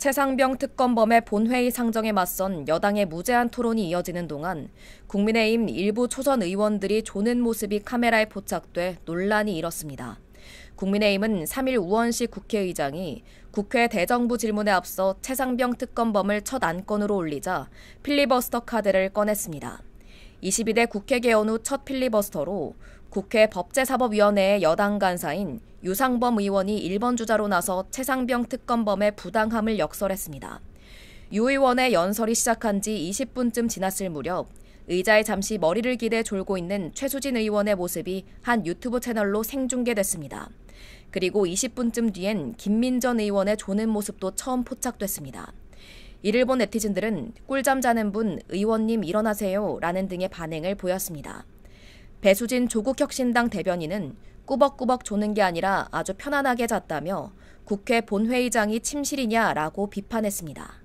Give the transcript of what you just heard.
최상병 특검범의 본회의 상정에 맞선 여당의 무제한 토론이 이어지는 동안 국민의힘 일부 초선 의원들이 조는 모습이 카메라에 포착돼 논란이 일었습니다. 국민의힘은 3일 우원식 국회의장이 국회 대정부 질문에 앞서 최상병 특검범을 첫 안건으로 올리자 필리버스터 카드를 꺼냈습니다. 22대 국회 개헌후 첫 필리버스터로 국회 법제사법위원회의 여당 간사인 유상범 의원이 1번 주자로 나서 최상병 특검범의 부당함을 역설했습니다. 유 의원의 연설이 시작한 지 20분쯤 지났을 무렵 의자에 잠시 머리를 기대 졸고 있는 최수진 의원의 모습이 한 유튜브 채널로 생중계됐습니다. 그리고 20분쯤 뒤엔 김민전 의원의 조는 모습도 처음 포착됐습니다. 이를 본 네티즌들은 꿀잠 자는 분 의원님 일어나세요 라는 등의 반응을 보였습니다. 배수진 조국혁신당 대변인은 꾸벅꾸벅 조는 게 아니라 아주 편안하게 잤다며 국회 본회의장이 침실이냐라고 비판했습니다.